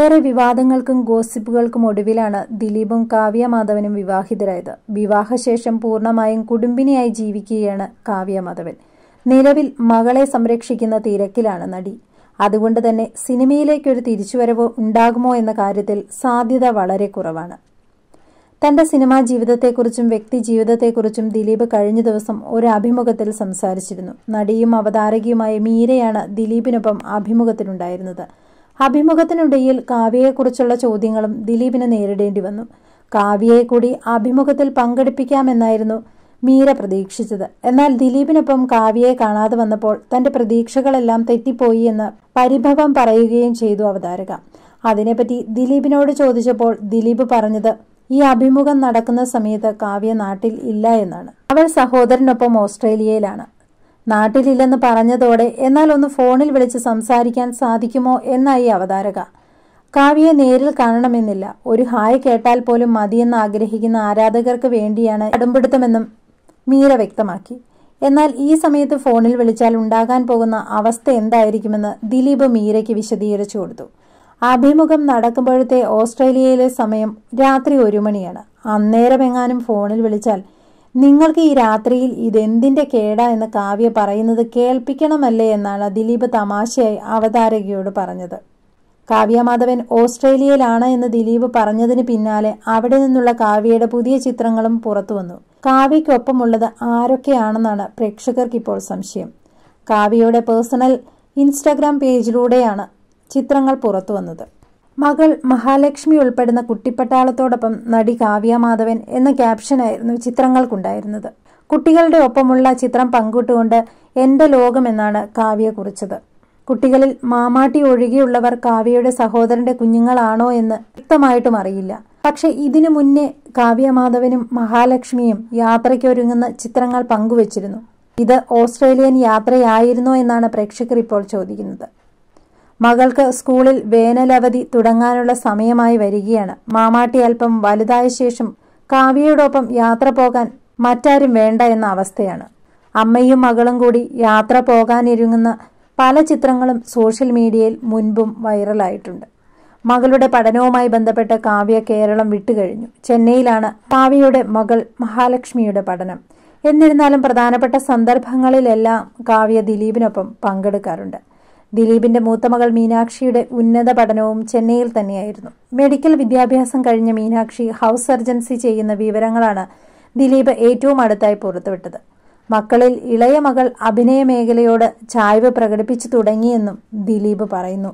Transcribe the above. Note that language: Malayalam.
ഏറെ വിവാദങ്ങൾക്കും ഗോസിപ്പുകൾക്കും ഒടുവിലാണ് ദിലീപും കാവ്യ മാധവനും വിവാഹിതരായത് വിവാഹശേഷം പൂർണ്ണമായും കുടുംബിനിയായി ജീവിക്കുകയാണ് കാവ്യ മാധവൻ നിലവിൽ മകളെ സംരക്ഷിക്കുന്ന തിരക്കിലാണ് നടി അതുകൊണ്ട് തന്നെ സിനിമയിലേക്കൊരു തിരിച്ചുവരവ് ഉണ്ടാകുമോ എന്ന കാര്യത്തിൽ സാധ്യത വളരെ കുറവാണ് തന്റെ സിനിമാ ജീവിതത്തെക്കുറിച്ചും വ്യക്തി ജീവിതത്തെക്കുറിച്ചും ദിലീപ് കഴിഞ്ഞ ദിവസം ഒരു അഭിമുഖത്തിൽ സംസാരിച്ചിരുന്നു നടിയും അവതാരകിയുമായ മീരയാണ് ദിലീപിനൊപ്പം അഭിമുഖത്തിലുണ്ടായിരുന്നത് അഭിമുഖത്തിനിടയിൽ കാവ്യയെക്കുറിച്ചുള്ള ചോദ്യങ്ങളും ദിലീപിന് നേരിടേണ്ടി വന്നു കാവ്യയെ കൂടി അഭിമുഖത്തിൽ പങ്കെടുപ്പിക്കാമെന്നായിരുന്നു മീര പ്രതീക്ഷിച്ചത് എന്നാൽ ദിലീപിനൊപ്പം കാവ്യയെ കാണാതെ വന്നപ്പോൾ തന്റെ പ്രതീക്ഷകളെല്ലാം തെറ്റിപ്പോയി എന്ന് പരിഭവം പറയുകയും ചെയ്തു അവതാരക അതിനെപ്പറ്റി ദിലീപിനോട് ചോദിച്ചപ്പോൾ ദിലീപ് പറഞ്ഞത് ഈ അഭിമുഖം നടക്കുന്ന സമയത്ത് കാവ്യ നാട്ടിൽ ഇല്ല എന്നാണ് അവൾ സഹോദരനൊപ്പം ഓസ്ട്രേലിയയിലാണ് നാട്ടിലില്ലെന്ന് പറഞ്ഞതോടെ എന്നാൽ ഒന്ന് ഫോണിൽ വിളിച്ച് സംസാരിക്കാൻ സാധിക്കുമോ എന്നായി അവതാരക കാവ്യയെ നേരിൽ കാണണമെന്നില്ല ഒരു ഹായ് കേട്ടാൽ പോലും മതിയെന്ന് ആഗ്രഹിക്കുന്ന ആരാധകർക്ക് വേണ്ടിയാണ് ഇടംപിടുത്തമെന്നും മീര വ്യക്തമാക്കി എന്നാൽ ഈ സമയത്ത് ഫോണിൽ വിളിച്ചാൽ ഉണ്ടാകാൻ പോകുന്ന അവസ്ഥ എന്തായിരിക്കുമെന്ന് ദിലീപ് മീരയ്ക്ക് വിശദീകരിച്ചു കൊടുത്തു അഭിമുഖം നടക്കുമ്പോഴത്തെ ഓസ്ട്രേലിയയിലെ സമയം രാത്രി ഒരു മണിയാണ് അന്നേരമെങ്ങാനും ഫോണിൽ വിളിച്ചാൽ നിങ്ങൾക്ക് ഈ രാത്രിയിൽ ഇതെന്തിന്റെ കേടാ എന്ന് കാവ്യ പറയുന്നത് കേൾപ്പിക്കണമല്ലേ എന്നാണ് ദിലീപ് തമാശയായി അവതാരകയോട് പറഞ്ഞത് കാവ്യമാധവൻ ഓസ്ട്രേലിയയിലാണ് എന്ന് ദിലീപ് പറഞ്ഞതിന് പിന്നാലെ അവിടെ നിന്നുള്ള കാവ്യയുടെ പുതിയ ചിത്രങ്ങളും പുറത്തു വന്നു കാവ്യയ്ക്കൊപ്പമുള്ളത് ആരൊക്കെയാണെന്നാണ് പ്രേക്ഷകർക്ക് ഇപ്പോൾ സംശയം കാവ്യയുടെ പേഴ്സണൽ ഇൻസ്റ്റഗ്രാം പേജിലൂടെയാണ് ചിത്രങ്ങൾ പുറത്തു വന്നത് മകൾ മഹാലക്ഷ്മി ഉൾപ്പെടുന്ന കുട്ടിപ്പട്ടാളത്തോടൊപ്പം നടി കാവ്യ മാധവൻ എന്ന ക്യാപ്ഷനായിരുന്നു ചിത്രങ്ങൾക്കുണ്ടായിരുന്നത് കുട്ടികളുടെ ഒപ്പമുള്ള ചിത്രം പങ്കിട്ടുകൊണ്ട് എന്റെ ലോകമെന്നാണ് കാവ്യ കുറിച്ചത് കുട്ടികളിൽ മാമാട്ടി ഒഴികെയുള്ളവർ കാവ്യയുടെ സഹോദരന്റെ കുഞ്ഞുങ്ങളാണോ എന്ന് വ്യക്തമായിട്ടും അറിയില്ല പക്ഷെ ഇതിനു മുന്നേ കാവ്യ മാധവനും മഹാലക്ഷ്മിയും യാത്രയ്ക്കൊരുങ്ങുന്ന ചിത്രങ്ങൾ പങ്കുവച്ചിരുന്നു ഇത് ഓസ്ട്രേലിയൻ യാത്രയായിരുന്നോ എന്നാണ് പ്രേക്ഷകർ ഇപ്പോൾ ചോദിക്കുന്നത് മകൾക്ക് സ്കൂളിൽ വേനലവധി തുടങ്ങാനുള്ള സമയമായി വരികയാണ് മാമാട്ടി അല്പം വലുതായ ശേഷം കാവ്യയോടൊപ്പം യാത്ര പോകാൻ മറ്റാരും വേണ്ട എന്ന അവസ്ഥയാണ് അമ്മയും മകളും കൂടി യാത്ര പോകാനിരുങ്ങുന്ന പല ചിത്രങ്ങളും സോഷ്യൽ മീഡിയയിൽ മുൻപും വൈറലായിട്ടുണ്ട് മകളുടെ പഠനവുമായി ബന്ധപ്പെട്ട് കാവ്യ കേരളം വിട്ടുകഴിഞ്ഞു ചെന്നൈയിലാണ് കാവ്യയുടെ മകൾ മഹാലക്ഷ്മിയുടെ പഠനം എന്നിരുന്നാലും പ്രധാനപ്പെട്ട സന്ദർഭങ്ങളിലെല്ലാം കാവ്യ ദിലീപിനൊപ്പം പങ്കെടുക്കാറുണ്ട് ദിലീപിന്റെ മൂത്തമകൾ മീനാക്ഷിയുടെ ഉന്നത പഠനവും ചെന്നൈയിൽ തന്നെയായിരുന്നു മെഡിക്കൽ വിദ്യാഭ്യാസം കഴിഞ്ഞ മീനാക്ഷി ഹൗസ് സർജൻസി ചെയ്യുന്ന വിവരങ്ങളാണ് ദിലീപ് ഏറ്റവും അടുത്തായി പുറത്തുവിട്ടത് മക്കളിൽ ഇളയ മകൾ അഭിനയ മേഖലയോട് ചായ്വ് പ്രകടിപ്പിച്ചു തുടങ്ങിയെന്നും ദിലീപ് പറയുന്നു